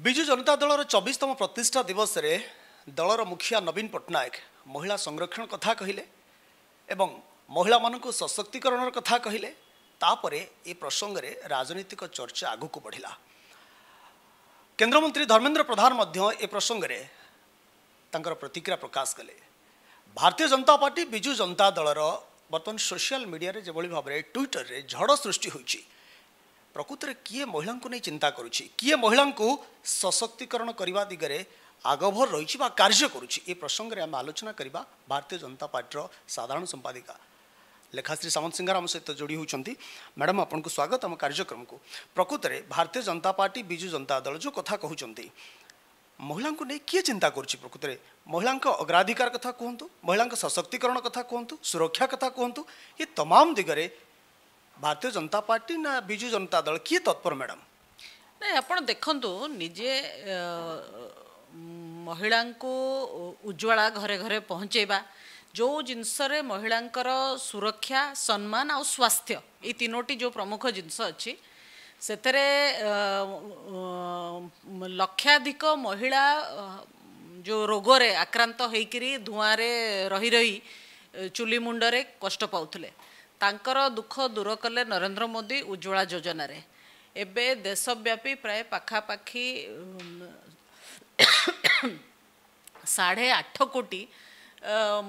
ବିଜୁ ଜନତା ଦଳର ଚବିଶତମ ପ୍ରତିଷ୍ଠା ଦିବସରେ ଦଳର ମୁଖିଆ ନବୀନ ପଟ୍ଟନାୟକ ମହିଳା ସଂରକ୍ଷଣ କଥା କହିଲେ ଏବଂ ମହିଳାମାନଙ୍କୁ ସଶକ୍ତିକରଣର କଥା କହିଲେ ତାପରେ ଏ ପ୍ରସଙ୍ଗରେ ରାଜନୈତିକ ଚର୍ଚ୍ଚା ଆଗକୁ ବଢ଼ିଲା କେନ୍ଦ୍ରମନ୍ତ୍ରୀ ଧର୍ମେନ୍ଦ୍ର ପ୍ରଧାନ ମଧ୍ୟ ଏ ପ୍ରସଙ୍ଗରେ ତାଙ୍କର ପ୍ରତିକ୍ରିୟା ପ୍ରକାଶ କଲେ ଭାରତୀୟ ଜନତା ପାର୍ଟି ବିଜୁ ଜନତା ଦଳର ବର୍ତ୍ତମାନ ସୋସିଆଲ ମିଡ଼ିଆରେ ଯେଭଳି ଭାବରେ ଟ୍ୱିଟରରେ ଝଡ଼ ସୃଷ୍ଟି ହୋଇଛି ପ୍ରକୃତରେ କିଏ ମହିଳାଙ୍କୁ ନେଇ ଚିନ୍ତା କରୁଛି କିଏ ମହିଳାଙ୍କୁ ସଶକ୍ତିକରଣ କରିବା ଦିଗରେ ଆଗଭର ରହିଛି ବା କାର୍ଯ୍ୟ କରୁଛି ଏ ପ୍ରସଙ୍ଗରେ ଆମେ ଆଲୋଚନା କରିବା ଭାରତୀୟ ଜନତା ପାର୍ଟିର ସାଧାରଣ ସମ୍ପାଦିକା ଲେଖାଶ୍ରୀ ସାମନ୍ତ ସିଂହାର ଆମ ସହିତ ଯୋଡ଼ି ହେଉଛନ୍ତି ମ୍ୟାଡ଼ାମ୍ ଆପଣଙ୍କୁ ସ୍ୱାଗତ ଆମ କାର୍ଯ୍ୟକ୍ରମକୁ ପ୍ରକୃତରେ ଭାରତୀୟ ଜନତା ପାର୍ଟି ବିଜୁ ଜନତା ଦଳ ଯେଉଁ କଥା କହୁଛନ୍ତି ମହିଳାଙ୍କୁ ନେଇ କିଏ ଚିନ୍ତା କରୁଛି ପ୍ରକୃତରେ ମହିଳାଙ୍କ ଅଗ୍ରାଧିକାର କଥା କୁହନ୍ତୁ ମହିଳାଙ୍କ ସଶକ୍ତିକରଣ କଥା କୁହନ୍ତୁ ସୁରକ୍ଷା କଥା କୁହନ୍ତୁ ଏ ତମାମ ଦିଗରେ ଭାରତୀୟ ଜନତା ପାର୍ଟି ନା ବିଜୁ ଜନତା ଦଳ କିଏ ତତ୍ପର ମ୍ୟାଡ଼ାମ ନାଇଁ ଆପଣ ଦେଖନ୍ତୁ ନିଜେ ମହିଳାଙ୍କୁ ଉଜ୍ଜଳା ଘରେ ଘରେ ପହଞ୍ଚେଇବା ଯେଉଁ ଜିନିଷରେ ମହିଳାଙ୍କର ସୁରକ୍ଷା ସମ୍ମାନ ଆଉ ସ୍ୱାସ୍ଥ୍ୟ ଏଇ ତିନୋଟି ଯେଉଁ ପ୍ରମୁଖ ଜିନିଷ ଅଛି ସେଥିରେ ଲକ୍ଷାଧିକ ମହିଳା ଯେଉଁ ରୋଗରେ ଆକ୍ରାନ୍ତ ହେଇକିରି ଧୂଆଁରେ ରହି ରହି ଚୁଲି ମୁଣ୍ଡରେ କଷ୍ଟ ପାଉଥିଲେ ତାଙ୍କର ଦୁଃଖ ଦୂର କଲେ ନରେନ୍ଦ୍ର ମୋଦି ଉଜ୍ଜଳା ଯୋଜନାରେ ଏବେ ଦେଶବ୍ୟାପୀ ପ୍ରାୟ ପାଖାପାଖି ସାଢ଼େ ଆଠ କୋଟି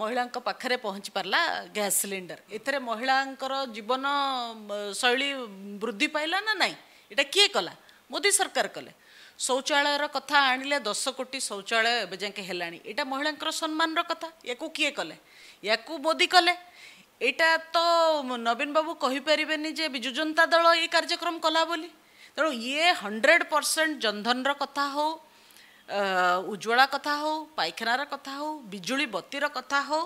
ମହିଳାଙ୍କ ପାଖରେ ପହଞ୍ଚି ପାରିଲା ଗ୍ୟାସ୍ ସିଲିଣ୍ଡର ଏଥିରେ ମହିଳାଙ୍କର ଜୀବନ ଶୈଳୀ ବୃଦ୍ଧି ପାଇଲା ନା ନାହିଁ ଏଇଟା କିଏ କଲା ମୋଦି ସରକାର କଲେ ଶୌଚାଳୟର କଥା ଆଣିଲେ ଦଶ କୋଟି ଶୌଚାଳୟ ଏବେ ଯାଏଁକେ ହେଲାଣି ଏଇଟା ମହିଳାଙ୍କର ସମ୍ମାନର କଥା ୟାକୁ କିଏ କଲେ ୟାକୁ ମୋଦି କଲେ ଏଇଟା ତ ନବୀନ ବାବୁ କହିପାରିବେନି ଯେ ବିଜୁ ଜନତା ଦଳ ଏଇ କାର୍ଯ୍ୟକ୍ରମ କଲା ବୋଲି ତେଣୁ ଇଏ ହଣ୍ଡ୍ରେଡ଼ ପରସେଣ୍ଟ ଜନଧନର କଥା ହଉ ଉଜ୍ଜଳା କଥା ହଉ ପାଇଖାନାର କଥା ହଉ ବିଜୁଳି ବତୀର କଥା ହଉ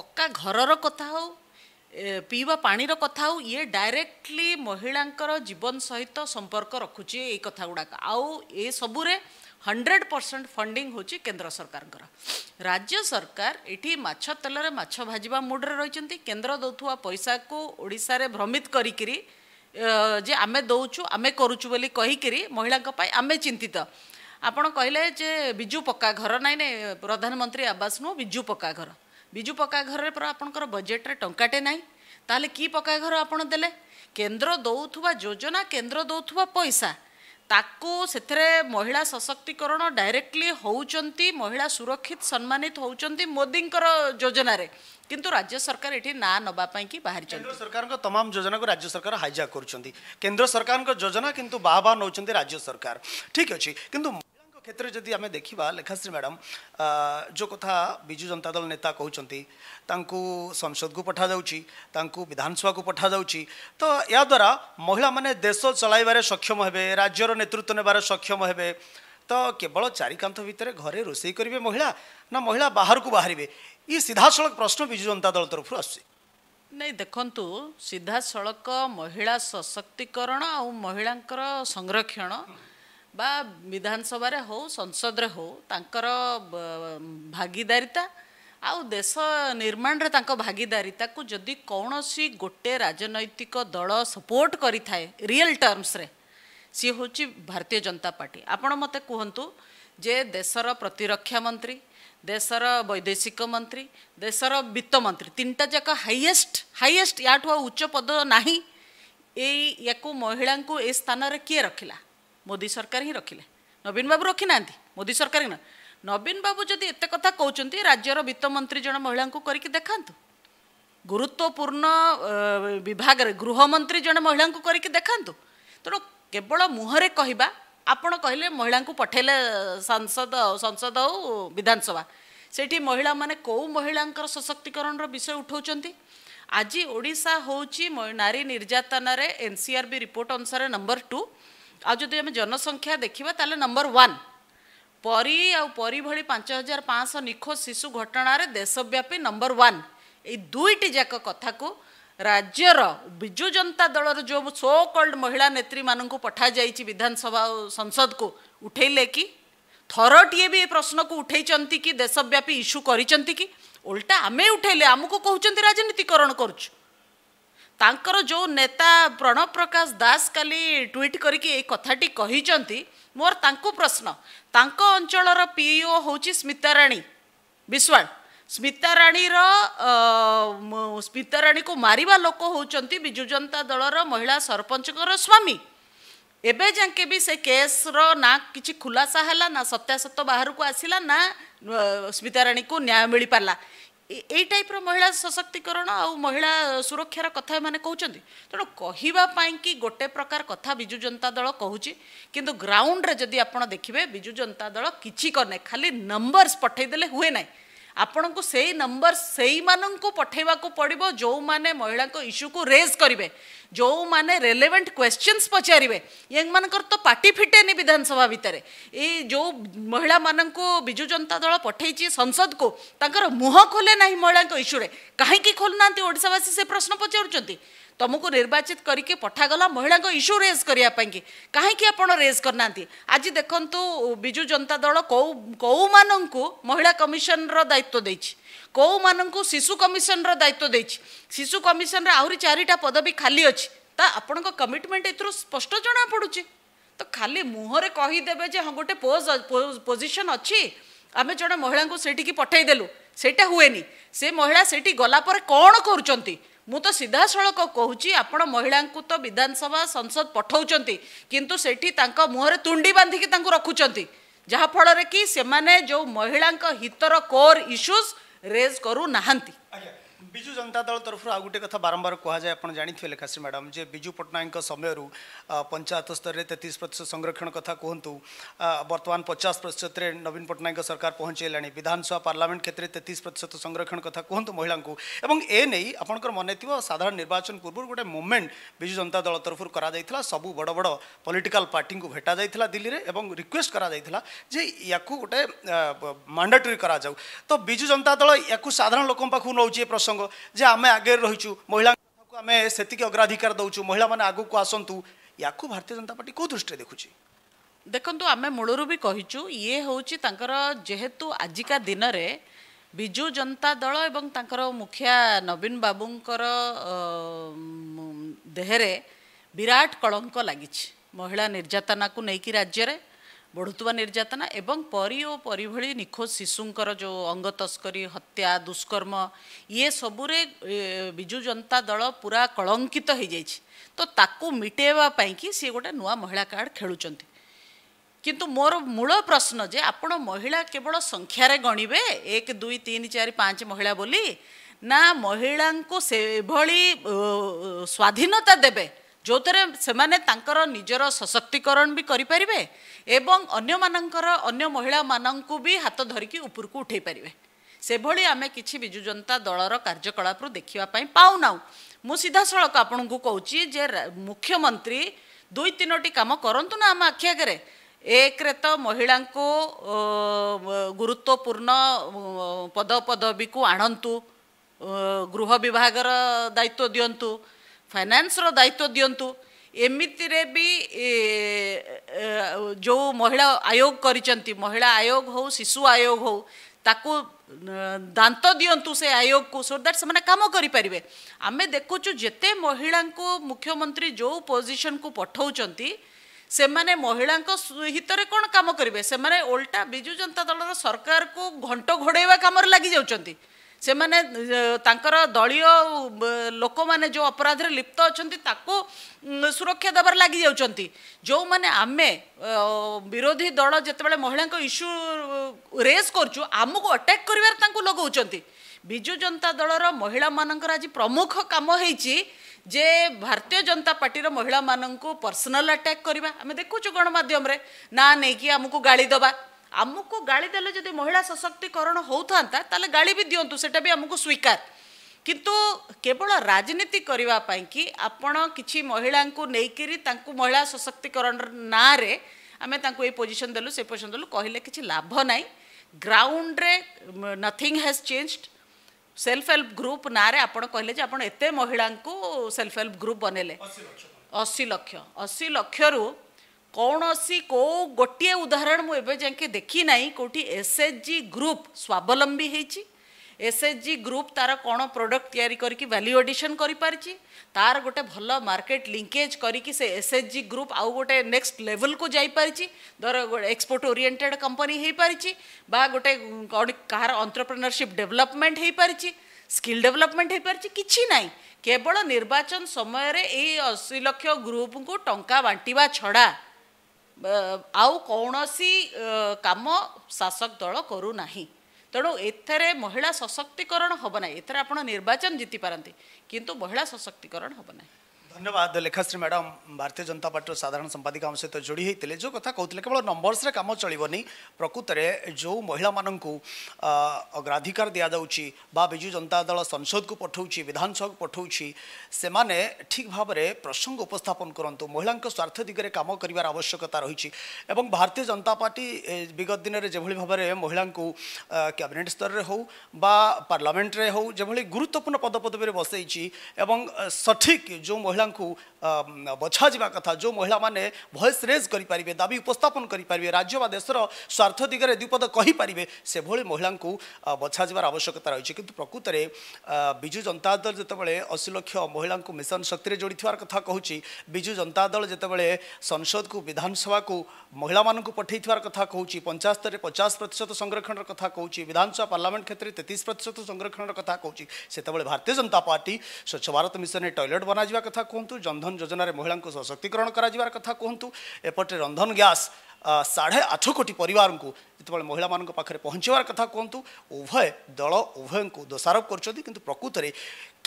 ପକ୍କା ଘରର କଥା ହଉ ପିଇବା ପାଣିର କଥା ହଉ ଇଏ ଡାଇରେକ୍ଟଲି ମହିଳାଙ୍କର ଜୀବନ ସହିତ ସମ୍ପର୍କ ରଖୁଛି ଏଇ କଥା ଗୁଡ଼ାକ ଆଉ ଏସବୁରେ ହଣ୍ଡ୍ରେଡ଼୍ ପରସେଣ୍ଟ ଫଣ୍ଡିଂ ହେଉଛି କେନ୍ଦ୍ର ସରକାରଙ୍କର ରାଜ୍ୟ ସରକାର ଏଠି ମାଛ ତେଲରେ ମାଛ ଭାଜିବା ମୁଡ଼୍ରେ ରହିଛନ୍ତି କେନ୍ଦ୍ର ଦେଉଥିବା ପଇସାକୁ ଓଡ଼ିଶାରେ ଭ୍ରମିତ କରିକିରି ଯେ ଆମେ ଦେଉଛୁ ଆମେ କରୁଛୁ ବୋଲି କହିକିରି ମହିଳାଙ୍କ ପାଇଁ ଆମେ ଚିନ୍ତିତ ଆପଣ କହିଲେ ଯେ ବିଜୁ ପକ୍କା ଘର ନାହିଁ ନାଇଁ ପ୍ରଧାନମନ୍ତ୍ରୀ ଆବାସ ନୁହଁ ବିଜୁ ପକ୍କା ଘର ବିଜୁ ପକ୍କା ଘର ପରା ଆପଣଙ୍କର ବଜେଟ୍ରେ ଟଙ୍କାଟେ ନାହିଁ ତାହେଲେ କି ପକ୍କା ଘର ଆପଣ ଦେଲେ କେନ୍ଦ୍ର ଦେଉଥିବା ଯୋଜନା କେନ୍ଦ୍ର ଦେଉଥିବା ପଇସା ତାକୁ ସେଥିରେ ମହିଳା ସଶକ୍ତିକରଣ ଡାଇରେକ୍ଟଲି ହେଉଛନ୍ତି ମହିଳା ସୁରକ୍ଷିତ ସମ୍ମାନିତ ହେଉଛନ୍ତି ମୋଦିଙ୍କର ଯୋଜନାରେ କିନ୍ତୁ ରାଜ୍ୟ ସରକାର ଏଠି ନାଁ ନେବା ପାଇଁକି ବାହାରିଛନ୍ତି କେନ୍ଦ୍ର ସରକାରଙ୍କ ତମାମ ଯୋଜନାକୁ ରାଜ୍ୟ ସରକାର ହାଇଜାକ୍ କରୁଛନ୍ତି କେନ୍ଦ୍ର ସରକାରଙ୍କ ଯୋଜନା କିନ୍ତୁ ବାହା ବାହା ନେଉଛନ୍ତି ରାଜ୍ୟ ସରକାର ଠିକ୍ ଅଛି କିନ୍ତୁ କ୍ଷେତ୍ରରେ ଯଦି ଆମେ ଦେଖିବା ଲେଖାଶ୍ରୀ ମ୍ୟାଡ଼ାମ୍ ଯେଉଁ କଥା ବିଜୁ ଜନତା ଦଳ ନେତା କହୁଛନ୍ତି ତାଙ୍କୁ ସଂସଦକୁ ପଠାଯାଉଛି ତାଙ୍କୁ ବିଧାନସଭାକୁ ପଠାଯାଉଛି ତ ଏହାଦ୍ୱାରା ମହିଳାମାନେ ଦେଶ ଚଳାଇବାରେ ସକ୍ଷମ ହେବେ ରାଜ୍ୟର ନେତୃତ୍ୱ ନେବାରେ ସକ୍ଷମ ହେବେ ତ କେବଳ ଚାରିକାନ୍ଥ ଭିତରେ ଘରେ ରୋଷେଇ କରିବେ ମହିଳା ନା ମହିଳା ବାହାରକୁ ବାହାରିବେ ଇ ସିଧାସଳଖ ପ୍ରଶ୍ନ ବିଜୁ ଜନତା ଦଳ ତରଫରୁ ଆସୁଛି ନାଇଁ ଦେଖନ୍ତୁ ସିଧାସଳଖ ମହିଳା ସଶକ୍ତିକରଣ ଆଉ ମହିଳାଙ୍କର ସଂରକ୍ଷଣ ବା ବିଧାନସଭାରେ ହେଉ ସଂସଦରେ ହେଉ ତାଙ୍କର ଭାଗିଦାରିତା ଆଉ ଦେଶ ନିର୍ମାଣରେ ତାଙ୍କ ଭାଗିଦାରିତାକୁ ଯଦି କୌଣସି ଗୋଟେ ରାଜନୈତିକ ଦଳ ସପୋର୍ଟ କରିଥାଏ ରିଏଲ ଟର୍ମସରେ ସିଏ ହେଉଛି ଭାରତୀୟ ଜନତା ପାର୍ଟି ଆପଣ ମୋତେ କୁହନ୍ତୁ ଯେ ଦେଶର ପ୍ରତିରକ୍ଷା ମନ୍ତ୍ରୀ ଦେଶର ବୈଦେଶିକ ମନ୍ତ୍ରୀ ଦେଶର ବିତ୍ତ ମନ୍ତ୍ରୀ ତିନିଟା ଯାକ ହାଇଏଷ୍ଟ ହାଇଏଷ୍ଟ ୟାଠୁ ଆଉ ଉଚ୍ଚ ପଦ ନାହିଁ ଏଇ ୟାକୁ ମହିଳାଙ୍କୁ ଏ ସ୍ଥାନରେ କିଏ ରଖିଲା ମୋଦି ସରକାର ହିଁ ରଖିଲେ ନବୀନ ବାବୁ ରଖିନାହାନ୍ତି ମୋଦି ସରକାର ହିଁ ନବୀନ ବାବୁ ଯଦି ଏତେ କଥା କହୁଛନ୍ତି ରାଜ୍ୟର ବିତ୍ତମନ୍ତ୍ରୀ ଜଣେ ମହିଳାଙ୍କୁ କରିକି ଦେଖାନ୍ତୁ ଗୁରୁତ୍ୱପୂର୍ଣ୍ଣ ବିଭାଗରେ ଗୃହମନ୍ତ୍ରୀ ଜଣେ ମହିଳାଙ୍କୁ କରିକି ଦେଖାନ୍ତୁ ତେଣୁ କେବଳ ମୁହଁରେ କହିବା ଆପଣ କହିଲେ ମହିଳାଙ୍କୁ ପଠାଇଲେ ସାଂସଦ ସଂସଦ ହଉ ବିଧାନସଭା ସେଇଠି ମହିଳାମାନେ କେଉଁ ମହିଳାଙ୍କର ସଶକ୍ତିକରଣର ବିଷୟ ଉଠାଉଛନ୍ତି ଆଜି ଓଡ଼ିଶା ହେଉଛି ନାରୀ ନିର୍ଯାତନାରେ N C R B report ଅନୁସାରେ ନମ୍ବର ଟୁ ଆଉ ଯଦି ଆମେ ଜନସଂଖ୍ୟା ଦେଖିବା ତାହେଲେ ନମ୍ବର ୱାନ୍ ପରି ଆଉ ପରି ଭଳି ପାଞ୍ଚ ହଜାର ପାଞ୍ଚଶହ ନିଖୋଜ ଶିଶୁ ଘଟଣାରେ ଦେଶବ୍ୟାପୀ ନମ୍ବର ୱାନ୍ ଏଇ ଦୁଇଟି ଯାକ କଥାକୁ ରାଜ୍ୟର ବିଜୁ ଜନତା ଦଳର ଯେଉଁ ସୋ କଲ୍ଡ ମହିଳା ନେତ୍ରୀମାନଙ୍କୁ ପଠାଯାଇଛି ବିଧାନସଭା ଓ ସଂସଦକୁ ଉଠେଇଲେ କି ଥରଟିଏ ବି ଏ ପ୍ରଶ୍ନକୁ ଉଠେଇଛନ୍ତି କି ଦେଶବ୍ୟାପୀ ଇସ୍ୟୁ କରିଛନ୍ତି କି ଓଲଟା ଆମେ ଉଠେଇଲେ ଆମକୁ କହୁଛନ୍ତି ରାଜନୀତିକରଣ କରୁଛୁ ତାଙ୍କର ଯେଉଁ ନେତା ପ୍ରଣବ ପ୍ରକାଶ ଦାସ କାଲି ଟ୍ୱିଟ୍ କରିକି ଏଇ କଥାଟି କହିଛନ୍ତି ମୋର ତାଙ୍କୁ ପ୍ରଶ୍ନ ତାଙ୍କ ଅଞ୍ଚଳର ପିଇଓ e ହେଉଛି ସ୍ମିତାରାଣୀ ବିଶ୍ୱାଳ ସ୍ମିତାରାଣୀର ସ୍ମିତାରାଣୀକୁ ମାରିବା ଲୋକ ହେଉଛନ୍ତି ବିଜୁ ଜନତା ଦଳର ମହିଳା ସରପଞ୍ଚଙ୍କର ସ୍ୱାମୀ ଏବେ ଯାଙ୍କେ ବି ସେ କେସ୍ର ନା କିଛି ଖୁଲାସା ହେଲା ନା ସତ୍ୟାସତ ବାହାରକୁ ଆସିଲା ନା ସ୍ମିତାରାଣୀକୁ ନ୍ୟାୟ ମିଳିପାରିଲା ଏଇ ଟାଇପ୍ର ମହିଳା ସଶକ୍ତିକରଣ ଆଉ ମହିଳା ସୁରକ୍ଷାର କଥା ଏମାନେ କହୁଛନ୍ତି ତେଣୁ କହିବା ପାଇଁକି ଗୋଟେ ପ୍ରକାର କଥା ବିଜୁ ଜନତା ଦଳ କହୁଛି କିନ୍ତୁ ଗ୍ରାଉଣ୍ଡରେ ଯଦି ଆପଣ ଦେଖିବେ ବିଜୁ ଜନତା ଦଳ କିଛି କରିନାହିଁ ଖାଲି ନମ୍ବର୍ସ ପଠାଇଦେଲେ ହୁଏ ନାହିଁ ଆପଣଙ୍କୁ ସେଇ ନମ୍ବର ସେଇମାନଙ୍କୁ ପଠାଇବାକୁ ପଡ଼ିବ ଯେଉଁମାନେ ମହିଳାଙ୍କ ଇସ୍ୟୁକୁ ରେଜ୍ କରିବେ ଯେଉଁମାନେ ରେଲେଭେଣ୍ଟ କ୍ୱେଶ୍ଚିନ୍ସ ପଚାରିବେ ୟଙ୍ଗମାନଙ୍କର ତ ପାଟି ଫିଟେନି ବିଧାନସଭା ଭିତରେ ଏଇ ଯେଉଁ ମହିଳାମାନଙ୍କୁ ବିଜୁ ଜନତା ଦଳ ପଠାଇଛି ସଂସଦକୁ ତାଙ୍କର ମୁହଁ ଖୋଲେ ନାହିଁ ମହିଳାଙ୍କ ଇସ୍ୟୁରେ କାହିଁକି ଖୋଲୁନାହାନ୍ତି ଓଡ଼ିଶାବାସୀ ସେ ପ୍ରଶ୍ନ ପଚାରୁଛନ୍ତି ତୁମକୁ ନିର୍ବାଚିତ କରିକି ପଠାଗଲା ମହିଳାଙ୍କ ଇସ୍ୟୁ ରେଜ୍ କରିବା ପାଇଁକି କାହିଁକି ଆପଣ ରେଜ୍ କରିନାହାନ୍ତି ଆଜି ଦେଖନ୍ତୁ ବିଜୁ ଜନତା ଦଳ କେଉଁ କେଉଁମାନଙ୍କୁ ମହିଳା କମିଶନର ଦାୟିତ୍ୱ ଦେଇଛି କେଉଁମାନଙ୍କୁ ଶିଶୁ କମିଶନର ଦାୟିତ୍ୱ ଦେଇଛି ଶିଶୁ କମିଶନରେ ଆହୁରି ଚାରିଟା ପଦବୀ ଖାଲି ଅଛି ତା ଆପଣଙ୍କ କମିଟମେଣ୍ଟ ଏଥିରୁ ସ୍ପଷ୍ଟ ଜଣାପଡ଼ୁଛି ତ ଖାଲି ମୁହଁରେ କହିଦେବେ ଯେ ହଁ ଗୋଟେ ପୋଜ ପୋଜିସନ୍ ଅଛି ଆମେ ଜଣେ ମହିଳାଙ୍କୁ ସେଇଠିକି ପଠାଇଦେଲୁ ସେଇଟା ହୁଏନି ସେ ମହିଳା ସେଇଠି ଗଲା ପରେ କ'ଣ କରୁଛନ୍ତି ମୁଁ ତ ସିଧାସଳଖ କହୁଛି ଆପଣ ମହିଳାଙ୍କୁ ତ ବିଧାନସଭା ସଂସଦ ପଠାଉଛନ୍ତି କିନ୍ତୁ ସେଠି ତାଙ୍କ ମୁହଁରେ ତୁଣ୍ଡି ବାନ୍ଧିକି ତାଙ୍କୁ ରଖୁଛନ୍ତି ଯାହାଫଳରେ କି ସେମାନେ ଯେଉଁ ମହିଳାଙ୍କ ହିତର କୋର୍ ଇସ୍ୟୁଜ୍ ରେଜ୍ କରୁନାହାନ୍ତି ବିଜୁ ଜନତା ଦଳ ତରଫରୁ ଆଉ ଗୋଟେ କଥା ବାରମ୍ବାର କୁହାଯାଏ ଆପଣ ଜାଣିଥିବେ ଲେଖାଶ୍ରୀ ମ୍ୟାଡ଼ାମ୍ ଯେ ବିଜୁ ପଟ୍ଟନାୟକଙ୍କ ସମୟରୁ ପଞ୍ଚାୟତ ସ୍ତରରେ ତେତିଶ ପ୍ରତିଶତ ସଂରକ୍ଷଣ କଥା କୁହନ୍ତୁ ବର୍ତ୍ତମାନ ପଚାଶ ପ୍ରତିଶତରେ ନବୀନ ପଟ୍ଟନାୟକଙ୍କ ସରକାର ପହଞ୍ଚାଇଲାଣି ବିଧାନସଭା ପାର୍ଲାମେଣ୍ଟ କ୍ଷେତ୍ରରେ ତେତିଶ ପ୍ରତିଶତ ସଂରକ୍ଷଣ କଥା କୁହନ୍ତୁ ମହିଳାଙ୍କୁ ଏବଂ ଏ ନେଇ ଆପଣଙ୍କର ମନେଥିବ ସାଧାରଣ ନିର୍ବାଚନ ପୂର୍ବରୁ ଗୋଟେ ମୁଭମେଣ୍ଟ ବିଜୁ ଜନତା ଦଳ ତରଫରୁ କରାଯାଇଥିଲା ସବୁ ବଡ଼ ବଡ଼ ପଲିଟିକାଲ ପାର୍ଟିଙ୍କୁ ଭେଟାଯାଇଥିଲା ଦିଲ୍ଲୀରେ ଏବଂ ରିକ୍ୱେଷ୍ଟ କରାଯାଇଥିଲା ଯେ ୟାକୁ ଗୋଟେ ମ୍ୟାଣ୍ଡେଟୋରୀ କରାଯାଉ ତ ବିଜୁ ଜନତା ଦଳ ୟାକୁ ସାଧାରଣ ଲୋକଙ୍କ ପାଖକୁ ନେଉଛି ଏ ପ୍ରସଙ୍ଗ ସଂଘ ଯେ ଆମେ ଆଗରେ ରହିଛୁ ମହିଳାଙ୍କୁ ଆମେ ସେତିକି ଅଗ୍ରାଧିକାର ଦେଉଛୁ ମହିଳାମାନେ ଆଗକୁ ଆସନ୍ତୁ ୟାକୁ ଭାରତୀୟ ଜନତା ପାର୍ଟି କେଉଁ ଦୃଷ୍ଟିରେ ଦେଖୁଛି ଦେଖନ୍ତୁ ଆମେ ମୂଳରୁ ବି କହିଛୁ ଇଏ ହେଉଛି ତାଙ୍କର ଯେହେତୁ ଆଜିକା ଦିନରେ ବିଜୁ ଜନତା ଦଳ ଏବଂ ତାଙ୍କର ମୁଖିଆ ନବୀନ ବାବୁଙ୍କର ଦେହରେ ବିରାଟ କଳଙ୍କ ଲାଗିଛି ମହିଳା ନିର୍ଯାତନାକୁ ନେଇକି ରାଜ୍ୟରେ ବଢ଼ୁଥିବା ନିର୍ଯାତନା ଏବଂ ପରି ଓ ପରି ଭଳି ନିଖୋଜ ଶିଶୁଙ୍କର ଯେଉଁ ଅଙ୍ଗ ତସ୍କରୀ ହତ୍ୟା ଦୁଷ୍କର୍ମ ଇଏ ସବୁରେ ବିଜୁ ଜନତା ଦଳ ପୁରା କଳଙ୍କିତ ହୋଇଯାଇଛି ତ ତାକୁ ମିଟେଇବା ପାଇଁକି ସିଏ ଗୋଟେ ନୂଆ ମହିଳା କାର୍ଡ଼ ଖେଳୁଛନ୍ତି କିନ୍ତୁ ମୋର ମୂଳ ପ୍ରଶ୍ନ ଯେ ଆପଣ ମହିଳା କେବଳ ସଂଖ୍ୟାରେ ଗଣିବେ ଏକ ଦୁଇ ତିନି ଚାରି ପାଞ୍ଚ ମହିଳା ବୋଲି ନା ମହିଳାଙ୍କୁ ସେଭଳି ସ୍ୱାଧୀନତା ଦେବେ ଯେଉଁଥିରେ ସେମାନେ ତାଙ୍କର ନିଜର ସଶକ୍ତିକରଣ ବି କରିପାରିବେ ଏବଂ ଅନ୍ୟମାନଙ୍କର ଅନ୍ୟ ମହିଳାମାନଙ୍କୁ ବି ହାତ ଧରିକି ଉପରକୁ ଉଠାଇ ପାରିବେ ସେଭଳି ଆମେ କିଛି ବିଜୁ ଜନତା ଦଳର କାର୍ଯ୍ୟକଳାପରୁ ଦେଖିବା ପାଇଁ ପାଉନାହୁଁ ମୁଁ ସିଧାସଳଖ ଆପଣଙ୍କୁ କହୁଛି ଯେ ମୁଖ୍ୟମନ୍ତ୍ରୀ ଦୁଇ ତିନୋଟି କାମ କରନ୍ତୁ ନା ଆମ ଆଖି ଆଗରେ ଏକରେ ତ ମହିଳାଙ୍କୁ ଗୁରୁତ୍ୱପୂର୍ଣ୍ଣ ପଦପଦବୀକୁ ଆଣନ୍ତୁ ଗୃହ ବିଭାଗର ଦାୟିତ୍ୱ ଦିଅନ୍ତୁ ଫାଇନାନ୍ସର ଦାୟିତ୍ୱ ଦିଅନ୍ତୁ ଏମିତିରେ ବି ଯେଉଁ ମହିଳା ଆୟୋଗ କରିଛନ୍ତି ମହିଳା ଆୟୋଗ ହେଉ ଶିଶୁ ଆୟୋଗ ହେଉ ତାକୁ ଦାନ୍ତ ଦିଅନ୍ତୁ ସେ ଆୟୋଗକୁ ସୋ ଦ୍ୟାଟ୍ ସେମାନେ କାମ କରିପାରିବେ ଆମେ ଦେଖୁଛୁ ଯେତେ ମହିଳାଙ୍କୁ ମୁଖ୍ୟମନ୍ତ୍ରୀ ଯେଉଁ ପୋଜିସନ୍କୁ ପଠାଉଛନ୍ତି ସେମାନେ ମହିଳାଙ୍କ ହିତରେ କ'ଣ କାମ କରିବେ ସେମାନେ ଓଲଟା ବିଜୁ ଜନତା ଦଳର ସରକାରକୁ ଘଣ୍ଟ ଘୋଡ଼େଇବା କାମରେ ଲାଗିଯାଉଛନ୍ତି ସେମାନେ ତାଙ୍କର ଦଳୀୟ ଲୋକମାନେ ଯେଉଁ ଅପରାଧରେ ଲିପ୍ତ ଅଛନ୍ତି ତାକୁ ସୁରକ୍ଷା ଦେବାରେ ଲାଗିଯାଉଛନ୍ତି ଯେଉଁମାନେ ଆମେ ବିରୋଧୀ ଦଳ ଯେତେବେଳେ ମହିଳାଙ୍କ ଇସ୍ୟୁ ରେସ୍ କରୁଛୁ ଆମକୁ ଆଟାକ୍ କରିବାରେ ତାଙ୍କୁ ଲଗାଉଛନ୍ତି ବିଜୁ ଜନତା ଦଳର ମହିଳାମାନଙ୍କର ଆଜି ପ୍ରମୁଖ କାମ ହେଇଛି ଯେ ଭାରତୀୟ ଜନତା ପାର୍ଟିର ମହିଳାମାନଙ୍କୁ ପର୍ସନାଲ୍ ଆଟାକ୍ କରିବା ଆମେ ଦେଖୁଛୁ ଗଣମାଧ୍ୟମରେ ନା ନେଇକି ଆମକୁ ଗାଳି ଦେବା ଆମକୁ ଗାଳି ଦେଲେ ଯଦି ମହିଳା ସଶକ୍ତିକରଣ ହେଉଥାନ୍ତା ତାହେଲେ ଗାଳି ବି ଦିଅନ୍ତୁ ସେଇଟା ବି ଆମକୁ ସ୍ୱୀକାର କିନ୍ତୁ କେବଳ ରାଜନୀତି କରିବା ପାଇଁକି ଆପଣ କିଛି ମହିଳାଙ୍କୁ ନେଇକରି ତାଙ୍କୁ ମହିଳା ସଶକ୍ତିକରଣର ନାଁରେ ଆମେ ତାଙ୍କୁ ଏଇ ପୋଜିସନ୍ ଦେଲୁ ସେ ପୋଜିସନ୍ ଦେଲୁ କହିଲେ କିଛି ଲାଭ ନାହିଁ ଗ୍ରାଉଣ୍ଡରେ nothing has changed self help group ନାଁରେ ଆପଣ କହିଲେ ଯେ ଆପଣ ଏତେ ମହିଳାଙ୍କୁ ସେଲ୍ଫ ହେଲ୍ପ ଗ୍ରୁପ୍ ବନେଇଲେ ଅଶୀ ଲକ୍ଷ ଅଶୀ ଲକ୍ଷରୁ କୌଣସି କେଉଁ ଗୋଟିଏ ଉଦାହରଣ ମୁଁ ଏବେ ଯାକେ ଦେଖିନାହିଁ କେଉଁଠି ଏସ୍ ଏଚ୍ ଜି ଗ୍ରୁପ୍ ସ୍ୱାବଲମ୍ବୀ ହେଇଛି ଏସ୍ ଏଚ୍ ଜି ଗ୍ରୁପ୍ ତା'ର କ'ଣ ପ୍ରଡ଼କ୍ଟ ତିଆରି କରିକି ଭାଲ୍ୟୁ ଏଡ଼ିସନ୍ କରିପାରିଛି ତା'ର ଗୋଟେ ଭଲ ମାର୍କେଟ୍ ଲିଙ୍କେଜ୍ କରିକି ସେ ଏସ୍ ଏଚ୍ ଜି ଗ୍ରୁପ୍ ଆଉ ଗୋଟେ ନେକ୍ସଟ ଲେଭେଲକୁ ଯାଇପାରିଛି ଧର ଏକ୍ସପୋର୍ଟ ଓରିଏଣ୍ଟେଡ଼ କମ୍ପାନୀ ହେଇପାରିଛି ବା ଗୋଟେ କାହାର ଅଣ୍ଟରପ୍ରିନରସିପ୍ ଡେଭଲପମେଣ୍ଟ ହେଇପାରିଛି ସ୍କିଲ୍ ଡେଭଲପମେଣ୍ଟ ହେଇପାରିଛି କିଛି ନାହିଁ କେବଳ ନିର୍ବାଚନ ସମୟରେ ଏଇ ଅଶୀ ଲକ୍ଷ ଗ୍ରୁପ୍ଙ୍କୁ ଟଙ୍କା ବାଣ୍ଟିବା ଛଡ଼ା ଆଉ କୌଣସି କାମ ଶାସକ ଦଳ କରୁନାହିଁ ତେଣୁ ଏଥିରେ ମହିଳା ସଶକ୍ତିକରଣ ହେବ ନାହିଁ ଏଥିରେ ଆପଣ ନିର୍ବାଚନ ଜିତିପାରନ୍ତି କିନ୍ତୁ ମହିଳା ସଶକ୍ତିକରଣ ହେବ ନାହିଁ ধন্যবাদ লেখাশ্রী ম্যাডাম ভারতীয় জনতা পার্টির সাধারণ সম্পাদিক আমার সহ যোড়ি হয়েছে যে কথা কৌলে কেবল নম্বরসে কাম চলবনি প্রকৃতরে যে মহিলা মানুষ অগ্রাধিকার দিয়া যাচ্ছি বা বিজু জনতা দল সংসদকু পঠাউছি বিধানসভা পঠাউছি সে ঠিক ভাবে প্রসঙ্গ উপস্থাপন করতু মহিলা স্বার্থ দিগে কাম করার আবশ্যকতা রয়েছে এবং ভারতীয় জনতা পার্টি বিগত দিনের যেভাবে ভাবে মহিলা ক্যাবিনেট স্তরের হোক বা পার্লামেন্টে হোক যেভাবে গুরুত্বপূর্ণ পদপদবীরে বসাইছি এবং সঠিক যে মহিলা बछा जो महिला म भएस रेज गरिपारे दाबी उपस्पन गरिपारे राज्य वास र स्वर्थ दिगरे द्विपद कहीपारेभरि महिलाको बछा जबार आवश्यकता रहेछ प्रकृतले विजु जनता दल जति असी लक्ष महिला मिसन शक्तिले जोडिथ्यार कथा कि विजु जनता दल जति संसदको विधानसभाको महिला म पठाइथार कथा कि पञ्चायत स्तर पचास प्रतिशत संरक्षण र विधानसभा विधानलमेन्ट क्षेत्र तेतिस प्रतिशत संरक्षण र कथाले भारतीय जनता पार्टी स्वच्छ भारत मिसन टयलेट बना कथा କୁହନ୍ତୁ ଜନଧନ ଯୋଜନାରେ ମହିଳାଙ୍କୁ ସଶକ୍ତିକରଣ କରାଯିବାର କଥା କୁହନ୍ତୁ ଏପଟେ ରନ୍ଧନ ଗ୍ୟାସ୍ ସାଢ଼େ ଆଠ କୋଟି ପରିବାରଙ୍କୁ ଯେତେବେଳେ ମହିଳାମାନଙ୍କ ପାଖରେ ପହଞ୍ଚାଇବାର କଥା କୁହନ୍ତୁ ଉଭୟ ଦଳ ଉଭୟଙ୍କୁ ଦୋଷାରୋପ କରୁଛନ୍ତି କିନ୍ତୁ ପ୍ରକୃତରେ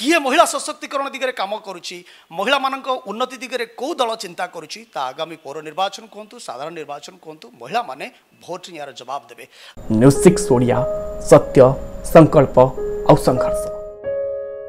କିଏ ମହିଳା ସଶକ୍ତିକରଣ ଦିଗରେ କାମ କରୁଛି ମହିଳାମାନଙ୍କ ଉନ୍ନତି ଦିଗରେ କେଉଁ ଦଳ ଚିନ୍ତା କରୁଛି ତା ଆଗାମୀ ପୌର ନିର୍ବାଚନ କୁହନ୍ତୁ ସାଧାରଣ ନିର୍ବାଚନ କୁହନ୍ତୁ ମହିଳାମାନେ ଭୋଟ୍ ହିଁ ଏହାର ଜବାବ ଦେବେ ନ୍ୟୁଜ୍ ସିକ୍ସ ଓଡ଼ିଆ ସତ୍ୟ ସଂକଳ୍ପ ଆଉ ସଂଘର୍ଷ